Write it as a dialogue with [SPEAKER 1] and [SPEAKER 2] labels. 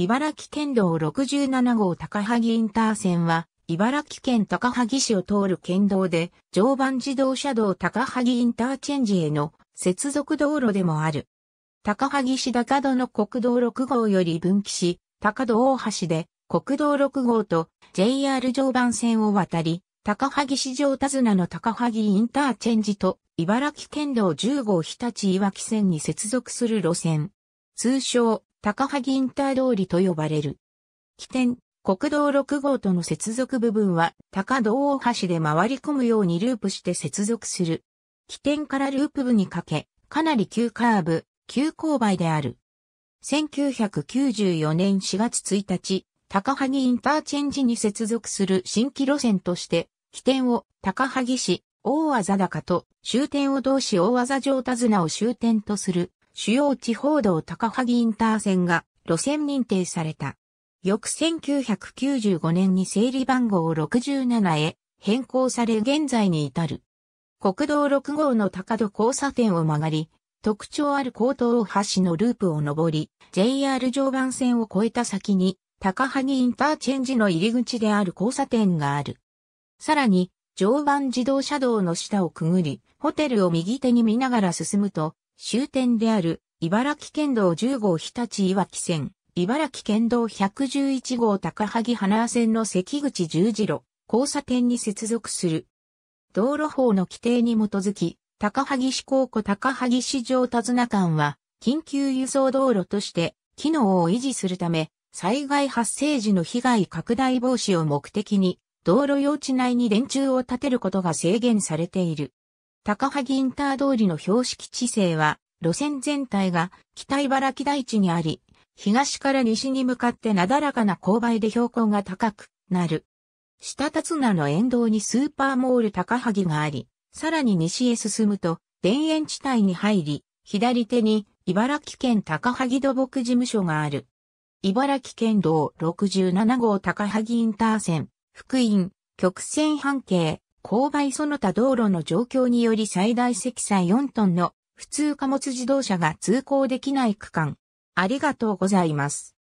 [SPEAKER 1] 茨城県道67号高萩インター線は、茨城県高萩市を通る県道で、常磐自動車道高萩インターチェンジへの接続道路でもある。高萩市高戸の国道6号より分岐し、高戸大橋で国道6号と JR 常磐線を渡り、高萩市場田綱の高萩インターチェンジと茨城県道10号日立岩木線に接続する路線。通称、高萩インター通りと呼ばれる。起点、国道6号との接続部分は高道大橋で回り込むようにループして接続する。起点からループ部にかけ、かなり急カーブ、急勾配である。1994年4月1日、高萩インターチェンジに接続する新規路線として、起点を高萩市大技高と終点を同市大技上手綱を終点とする主要地方道高萩インター線が路線認定された。翌1995年に整理番号67へ変更され現在に至る。国道6号の高戸交差点を曲がり、特徴ある高等橋のループを登り、JR 常磐線を越えた先に、高萩インターチェンジの入り口である交差点がある。さらに、常磐自動車道の下をくぐり、ホテルを右手に見ながら進むと、終点である、茨城県道10号日立岩木線、茨城県道111号高萩花線の関口十字路、交差点に接続する。道路法の規定に基づき、高萩市高庫高萩市場田綱間は、緊急輸送道路として、機能を維持するため、災害発生時の被害拡大防止を目的に、道路用地内に電柱を建てることが制限されている。高萩インター通りの標識地勢は、路線全体が北茨城台地にあり、東から西に向かってなだらかな勾配で標高が高くなる。下立名の沿道にスーパーモール高萩があり、さらに西へ進むと、田園地帯に入り、左手に茨城県高萩土木事務所がある。茨城県道67号高萩インター線、福音、曲線半径勾配その他道路の状況により最大積載4トンの普通貨物自動車が通行できない区間。ありがとうございます。